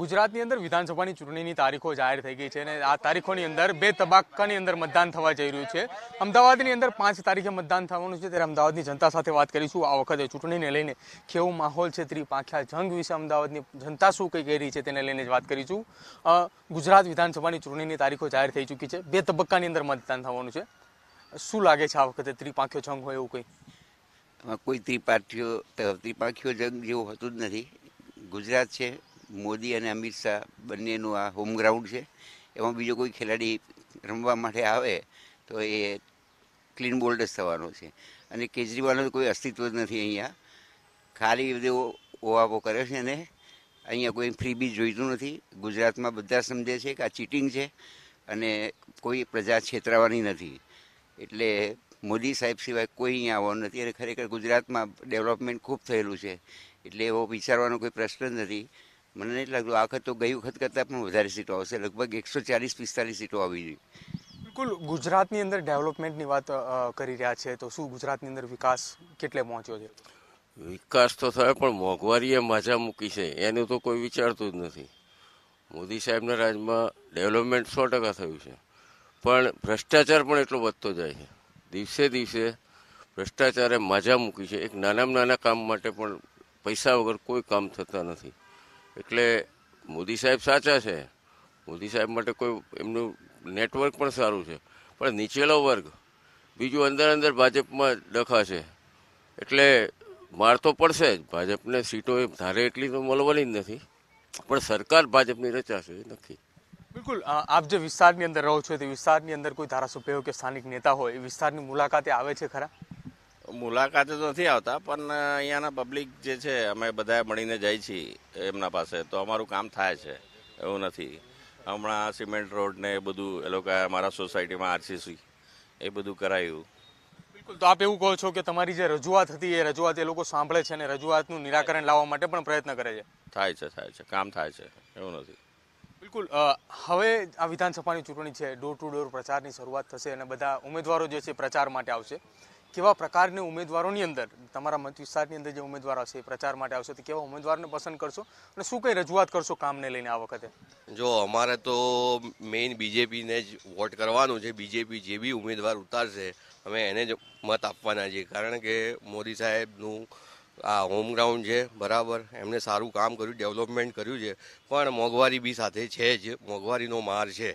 ગુજરાતની અંદર વિધાનસભાની ચૂંટણીની તારીખો જાહેર થઈ ગઈ છે અને આ તારીખોની અંદર બે તબક્કાની અંદર મતદાન થવા જઈ રહ્યું છે અમદાવાદની અંદર પાંચ તારીખે મતદાન થવાનું છે ત્યારે અમદાવાદની જનતા સાથે વાત કરીશું આ વખતે ચૂંટણીને લઈને કેવો માહોલ છે ત્રિપાંખ્યા જંગ વિશે અમદાવાદની જનતા શું કંઈ કહી રહી છે તેને લઈને જ વાત કરીશું ગુજરાત વિધાનસભાની ચૂંટણીની તારીખો જાહેર થઈ ચૂકી છે બે તબક્કાની અંદર મતદાન થવાનું છે શું લાગે છે આ વખતે ત્રિપાંખ્યો જંગ હોય એવું કંઈ કોઈ ત્રિપાઠીઓ ત્રિપાંખીઓ જંગ જેવું હતું જ નથી ગુજરાત છે મોદી અને અમિત શાહ બંનેનું આ હોમ ગ્રાઉન્ડ છે એમાં બીજો કોઈ ખેલાડી રમવા માટે આવે તો એ ક્લીન બોલ્ડ જ થવાનો છે અને કેજરીવાલનું કોઈ અસ્તિત્વ જ નથી અહીંયા ખાલી બધું ઓવાપો કરે છે અને અહીંયા કોઈ ફ્રી બી જોઈતું નથી ગુજરાતમાં બધા સમજે છે કે આ ચીટિંગ છે અને કોઈ પ્રજા છેતરાવાની નથી એટલે મોદી સાહેબ સિવાય કોઈ અહીંયા આવવાનું નથી અને ખરેખર ગુજરાતમાં ડેવલપમેન્ટ ખૂબ થયેલું છે એટલે એવો વિચારવાનો કોઈ પ્રશ્ન જ નથી મને નહીં લાગતું આ વખત તો ગઈ વખત કરતાં પણ વધારે સીટો આવશે લગભગ એકસો ચાલીસ પિસ્તાલીસ સીટો આવી જોઈએ બિલકુલ ગુજરાતની અંદર ડેવલપમેન્ટની વાત કરી રહ્યા છે તો શું ગુજરાતની અંદર વિકાસ કેટલે પહોંચ્યો છે વિકાસ તો થયો પણ મોંઘવારીએ મજા મૂકી છે એનું તો કોઈ વિચારતું જ નથી મોદી સાહેબના રાજમાં ડેવલપમેન્ટ સો ટકા થયું છે પણ ભ્રષ્ટાચાર પણ એટલો વધતો જાય છે દિવસે દિવસે ભ્રષ્ટાચારે મજા મૂકી છે એક નાનામાં નાના કામ માટે પણ પૈસા વગર કોઈ કામ થતા નથી એટલે મોદી સાહેબ સાચા છે મોદી સાહેબ માટે કોઈ એમનું નેટવર્ક પણ સારું છે પણ નીચેલો વર્ગ બીજું અંદર અંદર ભાજપમાં ડખાશે એટલે માર તો પડશે જ ભાજપને સીટો ધારે એટલી તો મળવાની જ નથી પણ સરકાર ભાજપની રચાશે એ નક્કી બિલકુલ આપ જે વિસ્તારની અંદર રહો છો તે વિસ્તારની અંદર કોઈ ધારાસભ્યો કે સ્થાનિક નેતા હોય એ વિસ્તારની મુલાકાતે આવે છે ખરા મુલાકાતે તો નથી આવતા પણ અહીંયાના પબ્લિક જે છે અમે બધા મળીને જઈએ છીએ એમના પાસે તો અમારું કામ થાય છે એવું નથી હમણાં સિમેન્ટ રોડ ને એ બધું એ લોકો અમારા સોસાયટીમાં આરસીસી એ બધું કરાયું બિલકુલ તો આપ એવું કહો છો કે તમારી જે રજૂઆત હતી એ રજૂઆત એ લોકો સાંભળે છે અને રજૂઆતનું નિરાકરણ લાવવા માટે પણ પ્રયત્ન કરે છે થાય છે થાય છે કામ થાય છે એવું નથી બિલકુલ હવે આ વિધાનસભાની ચૂંટણી છે ડોર ટુ ડોર પ્રચારની શરૂઆત થશે અને બધા ઉમેદવારો જે છે પ્રચાર માટે આવશે કેવા પ્રકારની ઉમેદવારોની અંદર તમારા મત વિસ્તારની અંદર જે ઉમેદવાર છે પ્રચાર માટે આવશે તો કેવા ઉમેદવારને પસંદ કરશો અને શું કંઈ રજૂઆત કરશો કામને લઈને આ વખતે જો અમારે તો મેઇન બીજેપીને જ વોટ કરવાનું છે બીજેપી જે બી ઉમેદવાર ઉતારશે અમે એને જ મત આપવાના છીએ કારણ કે મોદી સાહેબનું આ હોમગ્રાઉન્ડ છે બરાબર એમણે સારું કામ કર્યું ડેવલપમેન્ટ કર્યું છે પણ મોંઘવારી બી સાથે છે જ મોંઘવારીનો માર છે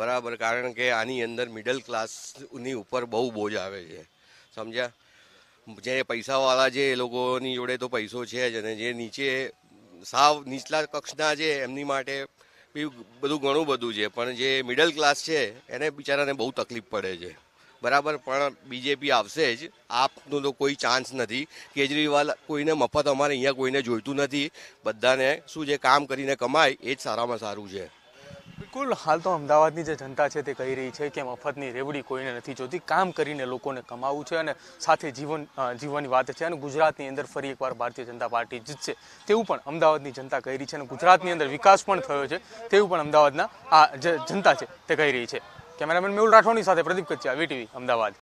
બરાબર કારણ કે આની અંદર મિડલ ક્લાસની ઉપર બહુ બોજ આવે છે સમજ્યા જે પૈસાવાળા છે એ લોકોની જોડે તો પૈસો છે જ અને જે નીચે સાવ નીચલા કક્ષના છે એમની માટે બી બધું ઘણું બધું છે પણ જે મિડલ ક્લાસ છે એને બિચારાને બહુ તકલીફ પડે છે બરાબર પણ બીજેપી આવશે જ આપનો તો કોઈ ચાન્સ નથી કેજરીવાલ કોઈને મફત અમારે અહીંયા કોઈને જોઈતું નથી બધાને શું જે કામ કરીને કમાય એ જ સારામાં સારું છે બિલકુલ હાલ તો અમદાવાદની જે જનતા છે તે કહી રહી છે કે મફતની રેવડી કોઈને નથી જોતી કામ કરીને લોકોને કમાવું છે અને સાથે જીવન જીવવાની વાત છે અને ગુજરાતની અંદર ફરી એકવાર ભારતીય જનતા પાર્ટી જીતશે તેવું પણ અમદાવાદની જનતા કહી રહી છે અને ગુજરાતની અંદર વિકાસ પણ થયો છે તેવું પણ અમદાવાદના આ જે જનતા છે તે કહી રહી છે કેમેરામેન મેહુલ રાઠોડની સાથે પ્રદીપ કચ્છા વીટીવી અમદાવાદ